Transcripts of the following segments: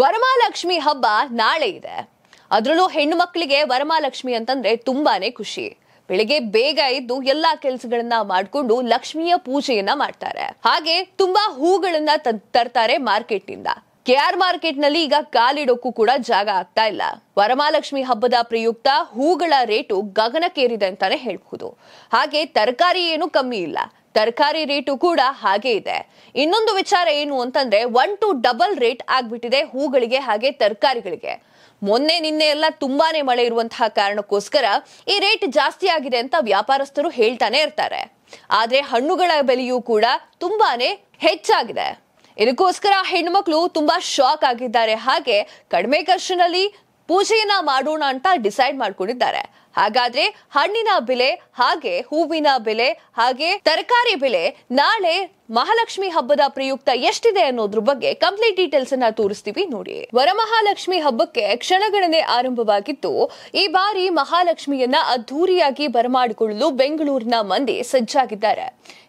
ವರಮಾಲಕ್ಷ್ಮಿ ಹಬ್ಬ ನಾಳೆ ಇದೆ ಅದರಲ್ಲೂ ಹೆಣ್ಣು ಮಕ್ಕಳಿಗೆ ವರಮಾಲಕ್ಷ್ಮಿ ಅಂತಂದ್ರೆ ತುಂಬಾನೇ ಖುಷಿ ಬೆಳಿಗ್ಗೆ ಬೇಗ ಇದ್ದು ಎಲ್ಲಾ ಕೆಲಸಗಳನ್ನ ಮಾಡ್ಕೊಂಡು ಲಕ್ಷ್ಮಿಯ ಪೂಜೆಯನ್ನ ಮಾಡ್ತಾರೆ ಹಾಗೆ ತುಂಬಾ ಹೂಗಳನ್ನ ತರ್ತಾರೆ ಮಾರ್ಕೆಟ್ ನಿಂದ ಕೆ ಆರ್ ಮಾರ್ಕೆಟ್ ನಲ್ಲಿ ಈಗ ಕಾಲಿಡೋಕ್ಕೂ ಕೂಡ ಜಾಗ ಆಗ್ತಾ ಇಲ್ಲ ವರಮಾಲಕ್ಷ್ಮಿ ಹಬ್ಬದ ಪ್ರಯುಕ್ತ ಹೂಗಳ ರೇಟು ಗಗನಕ್ಕೇರಿದೆ ಅಂತಾನೆ ಹೇಳ್ಬಹುದು ಹಾಗೆ ತರಕಾರಿ ಏನು ಕಮ್ಮಿ ಇಲ್ಲ ತರಕಾರಿ ರೇಟು ಕೂಡ ಹಾಗೆ ಇದೆ ಇನ್ನೊಂದು ವಿಚಾರ ಏನು ಅಂತಂದ್ರೆ ಒನ್ ಟು ಡಬಲ್ ರೇಟ್ ಆಗ್ಬಿಟ್ಟಿದೆ ಹೂಗಳಿಗೆ ಹಾಗೆ ತರಕಾರಿಗಳಿಗೆ ಮೊನ್ನೆ ನಿನ್ನೆ ಎಲ್ಲ ತುಂಬಾನೇ ಮಳೆ ಇರುವಂತಹ ಕಾರಣಕ್ಕೋಸ್ಕರ ಈ ರೇಟ್ ಜಾಸ್ತಿ ಆಗಿದೆ ಅಂತ ವ್ಯಾಪಾರಸ್ಥರು ಹೇಳ್ತಾನೆ ಇರ್ತಾರೆ ಆದ್ರೆ ಹಣ್ಣುಗಳ ಬೆಲೆಯೂ ಕೂಡ ತುಂಬಾನೇ ಹೆಚ್ಚಾಗಿದೆ ಇದಕ್ಕೋಸ್ಕರ ಹೆಣ್ಮಕ್ಳು ತುಂಬಾ ಶಾಕ್ ಆಗಿದ್ದಾರೆ ಹಾಗೆ ಕಡಿಮೆ ಖರ್ಚಿನಲ್ಲಿ ಪೂಜೆಯನ್ನ ಮಾಡೋಣ ಅಂತ ಡಿಸೈಡ್ ಮಾಡ್ಕೊಂಡಿದ್ದಾರೆ ಹಾಗಾದ್ರೆ ಹಣ್ಣಿನ ಬೆಲೆ ಹಾಗೆ ಹೂವಿನ ಬೆಲೆ ಹಾಗೆ ತರಕಾರಿ ಬೆಲೆ ನಾಳೆ ಮಹಾಲಕ್ಷ್ಮಿ ಹಬ್ಬದ ಪ್ರಯುಕ್ತ ಎಷ್ಟಿದೆ ಅನ್ನೋದ್ರ ಬಗ್ಗೆ ಕಂಪ್ಲೀಟ್ ಡೀಟೇಲ್ಸ್ ಅನ್ನ ತೋರಿಸ್ತೀವಿ ನೋಡಿ ವರಮಹಾಲಕ್ಷ್ಮಿ ಹಬ್ಬಕ್ಕೆ ಕ್ಷಣಗಣನೆ ಆರಂಭವಾಗಿದ್ದು ಈ ಬಾರಿ ಮಹಾಲಕ್ಷ್ಮಿಯನ್ನ ಅದ್ದೂರಿಯಾಗಿ ಬರಮಾಡಿಕೊಳ್ಳಲು ಬೆಂಗಳೂರಿನ ಮಂದಿ ಸಜ್ಜಾಗಿದ್ದಾರೆ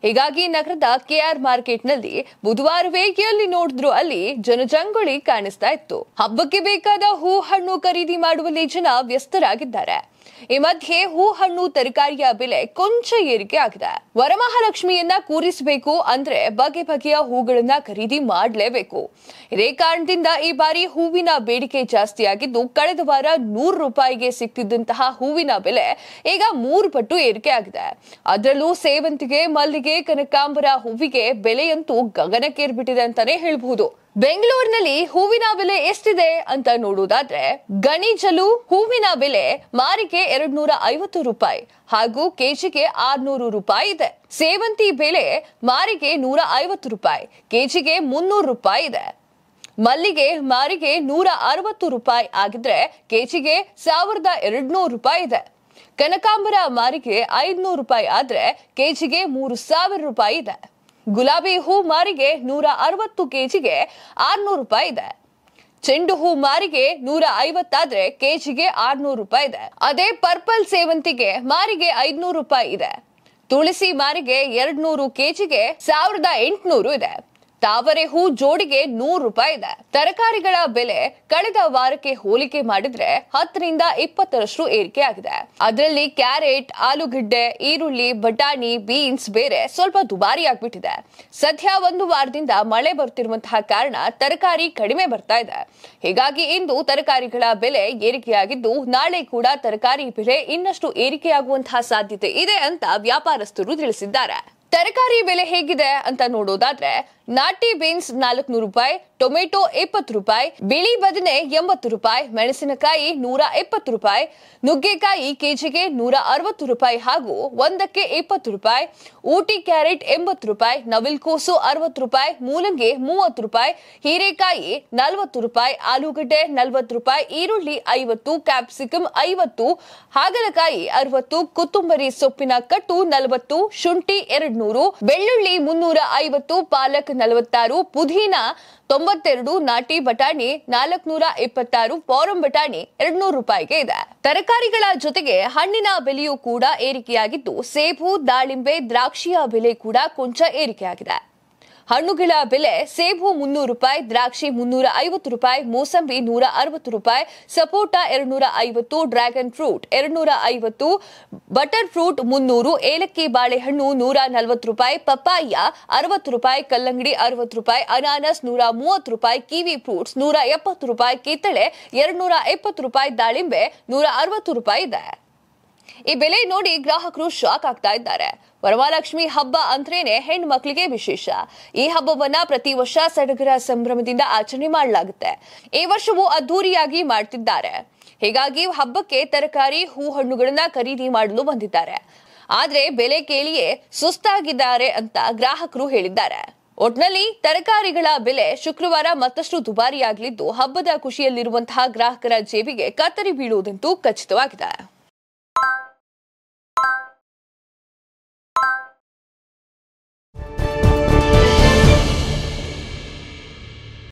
ಹೀಗಾಗಿ ನಗರದ ಕೆಆರ್ ಮಾರ್ಕೆಟ್ ನಲ್ಲಿ ಬುಧವಾರವೇ ಎಲ್ಲಿ ನೋಡಿದ್ರು ಅಲ್ಲಿ ಜನಜಂಗುಳಿ ಕಾಣಿಸ್ತಾ ಇತ್ತು ಹಬ್ಬಕ್ಕೆ ಬೇಕಾದ ಹೂ ಹಣ್ಣು ಖರೀದಿ ಮಾಡುವಲ್ಲಿ ಜನ ವ್ಯಸ್ತರಾಗಿದ್ದಾರೆ ಈ ಮಧ್ಯೆ ಹೂ ಹಣ್ಣು ತರಕಾರಿಯ ಬೆಲೆ ಕೊಂಚ ಏರಿಕೆ ಆಗಿದೆ ವರಮಹಾಲಕ್ಷ್ಮಿಯನ್ನ ಕೂರಿಸಬೇಕು ಅಂದ್ರೆ ಬಗೆ ಬಗೆಯ ಹೂಗಳನ್ನ ಖರೀದಿ ಮಾಡಲೇಬೇಕು ಇದೇ ಕಾರಣದಿಂದ ಈ ಬಾರಿ ಹೂವಿನ ಬೇಡಿಕೆ ಜಾಸ್ತಿಯಾಗಿದ್ದು ಕಳೆದ ವಾರ ನೂರು ರೂಪಾಯಿಗೆ ಸಿಕ್ತಿದ್ದಂತಹ ಹೂವಿನ ಬೆಲೆ ಈಗ ಮೂರು ಪಟ್ಟು ಏರಿಕೆ ಆಗಿದೆ ಅದರಲ್ಲೂ ಸೇವಂತಿಗೆ ಮಲ್ಲಿಗೆ ಕನಕಾಂಬರ ಹೂವಿಗೆ ಬೆಲೆಯಂತೂ ಗಗನಕ್ಕೇರ್ಬಿಟ್ಟಿದೆ ಅಂತಾನೆ ಹೇಳಬಹುದು ಬೆಂಗಳೂರಿನಲ್ಲಿ ಹೂವಿನ ಬೆಲೆ ಎಷ್ಟಿದೆ ಅಂತ ನೋಡುವುದಾದ್ರೆ ಗಣಿಜಲು ಹೂವಿನ ಬೆಲೆ ಮಾರಿಗೆ ಎರಡ್ ನೂರ ಐವತ್ತು ರೂಪಾಯಿ ಹಾಗೂ ಕೆಜಿಗೆ ಆರ್ನೂರು ರೂಪಾಯಿ ಇದೆ ಸೇವಂತಿ ಬೆಲೆ ಮಾರಿಗೆ ನೂರ ಐವತ್ತು ರೂಪಾಯಿ ಕೆಜಿಗೆ ಮುನ್ನೂರು ರೂಪಾಯಿ ಇದೆ ಮಲ್ಲಿಗೆ ಮಾರಿಗೆ ನೂರ ಅರವತ್ತು ರೂಪಾಯಿ ಆಗಿದ್ರೆ ಕೆಜಿಗೆ ಸಾವಿರದ ಎರಡ್ನೂರು ರೂಪಾಯಿ ಇದೆ ಕನಕಾಂಬರ ಮಾರಿಗೆ ಐದ್ನೂರು ರೂಪಾಯಿ ಆದ್ರೆ ಕೆಜಿಗೆ ಮೂರು ಸಾವಿರ ರೂಪಾಯಿ ಇದೆ ಗುಲಾಬಿ ಹೂ ಮಾರಿಗೆ ನೂರ ಅರವತ್ತು ಕೆಜಿಗೆ ಆರ್ನೂರು ರೂಪಾಯಿ ಇದೆ ಚೆಂಡು ಹೂ ಮಾರಿಗೆ ನೂರ ಐವತ್ತಾದ್ರೆ ಕೆಜಿಗೆ ಆರ್ನೂರು ರೂಪಾಯಿ ಇದೆ ಅದೇ ಪರ್ಪಲ್ ಸೇವಂತಿಗೆ ಮಾರಿಗೆ ಐದ್ನೂರು ರೂಪಾಯಿ ಇದೆ ತುಳಸಿ ಮಾರಿಗೆ ಎರಡ್ನೂರು ಕೆಜಿಗೆ ಸಾವಿರದ ಎಂಟುನೂರು ಇದೆ ತಾವರೆ ಹೂ ಜೋಡಿಗೆ ನೂರು ರೂಪಾಯಿ ಇದೆ ತರಕಾರಿಗಳ ಬೆಲೆ ಕಳೆದ ವಾರಕ್ಕೆ ಹೋಲಿಕೆ ಮಾಡಿದ್ರೆ ಹತ್ತರಿಂದ ಇಪ್ಪತ್ತರಷ್ಟು ಏರಿಕೆ ಆಗಿದೆ ಅದರಲ್ಲಿ ಕ್ಯಾರೆಟ್ ಆಲೂಗಡ್ಡೆ ಈರುಳ್ಳಿ ಬಟಾಣಿ ಬೀನ್ಸ್ ಬೇರೆ ಸ್ವಲ್ಪ ದುಬಾರಿ ಆಗ್ಬಿಟ್ಟಿದೆ ಸದ್ಯ ಒಂದು ವಾರದಿಂದ ಮಳೆ ಬರುತ್ತಿರುವಂತಹ ಕಾರಣ ತರಕಾರಿ ಕಡಿಮೆ ಬರ್ತಾ ಇದೆ ಹೀಗಾಗಿ ಇಂದು ತರಕಾರಿಗಳ ಬೆಲೆ ಏರಿಕೆಯಾಗಿದ್ದು ನಾಳೆ ಕೂಡ ತರಕಾರಿ ಬೆಲೆ ಇನ್ನಷ್ಟು ಏರಿಕೆಯಾಗುವಂತಹ ಸಾಧ್ಯತೆ ಇದೆ ಅಂತ ವ್ಯಾಪಾರಸ್ಥರು ತಿಳಿಸಿದ್ದಾರೆ ತರಕಾರಿ ಬೆಲೆ ಹೇಗಿದೆ ಅಂತ ನೋಡೋದಾದ್ರೆ ನಾಟಿ ಬೀನ್ಸ್ ನಾಲ್ಕುನೂರು ರೂಪಾಯಿ ಟೊಮೆಟೊ ಇಪ್ಪತ್ತು ರೂಪಾಯಿ ಬಿಳಿ ಬದನೆ ಎಂಬತ್ತು ರೂಪಾಯಿ ಮೆಣಸಿನಕಾಯಿ ನೂರ ಎಪ್ಪತ್ತು ರೂಪಾಯಿ ನುಗ್ಗೆಕಾಯಿ ಕೆಜಿಗೆ ನೂರ ಅರವತ್ತು ರೂಪಾಯಿ ಹಾಗೂ ಒಂದಕ್ಕೆ ಇಪ್ಪತ್ತು ರೂಪಾಯಿ ಊಟಿ ಕ್ಯಾರೆಟ್ ಎಂಬತ್ತು ರೂಪಾಯಿ ನವಿಲ್ಕೋಸು ಅರವತ್ತು ರೂಪಾಯಿ ಮೂಲಂಗಿ ಮೂವತ್ತು ರೂಪಾಯಿ ಹೀರೆಕಾಯಿ ನಲವತ್ತು ರೂಪಾಯಿ ಆಲೂಗಡ್ಡೆ ನಲವತ್ತು ರೂಪಾಯಿ ಈರುಳ್ಳಿ ಐವತ್ತು ಕ್ಯಾಪ್ಸಿಕಂ ಐವತ್ತು ಹಾಗಲಕಾಯಿ ಅರವತ್ತು ಕೊತ್ತಂಬರಿ ಸೊಪ್ಪಿನ ಕಟ್ಟು ನಲವತ್ತು ಶುಂಠಿ ಎರಡು ನೂರು ಬೆಳ್ಳುಳ್ಳಿ ಮುನ್ನೂರ ಐವತ್ತು ಪಾಲಕ್ ನಲವತ್ತಾರು ಪುದೀನ ತೊಂಬತ್ತೆರಡು ನಾಟಿ ಬಟಾಣಿ ನಾಲ್ಕುನೂರ ಇಪ್ಪತ್ತಾರು ಫಾರಂ ಬಟಾಣಿ ಎರಡ್ನೂರು ರೂಪಾಯಿಗೆ ಇದೆ ತರಕಾರಿಗಳ ಜೊತೆಗೆ ಹಣ್ಣಿನ ಬೆಲೆಯೂ ಕೂಡ ಏರಿಕೆಯಾಗಿದ್ದು ಸೇಬು ದಾಳಿಂಬೆ ದ್ರಾಕ್ಷಿಯ ಬೆಲೆ ಕೂಡ ಕೊಂಚ ಏರಿಕೆಯಾಗಿದೆ ಹಣ್ಣುಗಳ ಬೆಲೆ ಸೇಬು ಮುನ್ನೂರು ರೂಪಾಯಿ ದ್ರಾಕ್ಷಿ ಮುನ್ನೂರ ಐವತ್ತು ರೂಪಾಯಿ ಮೋಸಂಬಿ ನೂರ ಅರವತ್ತು ರೂಪಾಯಿ ಸಪೋಟ ಎರಡ್ನೂರ ಐವತ್ತು ಡ್ರ್ಯಾಗನ್ ಫ್ರೂಟ್ ಎರಡ್ನೂರ ಐವತ್ತು ಬಟರ್ ಫ್ರೂಟ್ ಮುನ್ನೂರು ಏಲಕ್ಕಿ ಬಾಳೆಹಣ್ಣು ನೂರ ನಲವತ್ತು ರೂಪಾಯಿ ಪಪ್ಪಾಯ ಅರವತ್ತು ರೂಪಾಯಿ ಕಲ್ಲಂಗಡಿ ಅರವತ್ತು ರೂಪಾಯಿ ಅನಾನಸ್ ನೂರ ಮೂವತ್ತು ರೂಪಾಯಿ ಕಿವಿ ಫ್ರೂಟ್ಸ್ ನೂರ ಎಪ್ಪತ್ತು ರೂಪಾಯಿ ಕಿತ್ತಳೆ ಎರಡ್ನೂರ ಎಪ್ಪತ್ತು ರೂಪಾಯಿ ದಾಳಿಂಬೆ ನೂರ ಅರವತ್ತು ರೂಪಾಯಿ ಇದೆ ಈ ಬೆಲೆ ನೋಡಿ ಗ್ರಾಹಕರು ಶಾಕ್ ಆಗ್ತಾ ಇದ್ದಾರೆ ವರಮಾಲಕ್ಷ್ಮಿ ಹಬ್ಬ ಅಂದ್ರೇನೆ ಹೆಣ್ಣು ಮಕ್ಕಳಿಗೆ ವಿಶೇಷ ಈ ಹಬ್ಬವನ್ನ ಪ್ರತಿ ವರ್ಷ ಸಡಗರ ಸಂಭ್ರಮದಿಂದ ಆಚರಣೆ ಮಾಡಲಾಗುತ್ತೆ ಈ ವರ್ಷವೂ ಅದ್ದೂರಿಯಾಗಿ ಮಾಡ್ತಿದ್ದಾರೆ ಹೀಗಾಗಿ ಹಬ್ಬಕ್ಕೆ ತರಕಾರಿ ಹೂ ಹಣ್ಣುಗಳನ್ನ ಖರೀದಿ ಮಾಡಲು ಬಂದಿದ್ದಾರೆ ಆದ್ರೆ ಬೆಲೆ ಕೇಳಿಯೇ ಸುಸ್ತಾಗಿದ್ದಾರೆ ಅಂತ ಗ್ರಾಹಕರು ಹೇಳಿದ್ದಾರೆ ಒಟ್ನಲ್ಲಿ ತರಕಾರಿಗಳ ಬೆಲೆ ಶುಕ್ರವಾರ ಮತ್ತಷ್ಟು ದುಬಾರಿಯಾಗಲಿದ್ದು ಹಬ್ಬದ ಖುಷಿಯಲ್ಲಿರುವಂತಹ ಗ್ರಾಹಕರ ಜೇಬಿಗೆ ಕತ್ತರಿ ಬೀಳುವುದಂತೂ ಖಚಿತವಾಗಿದೆ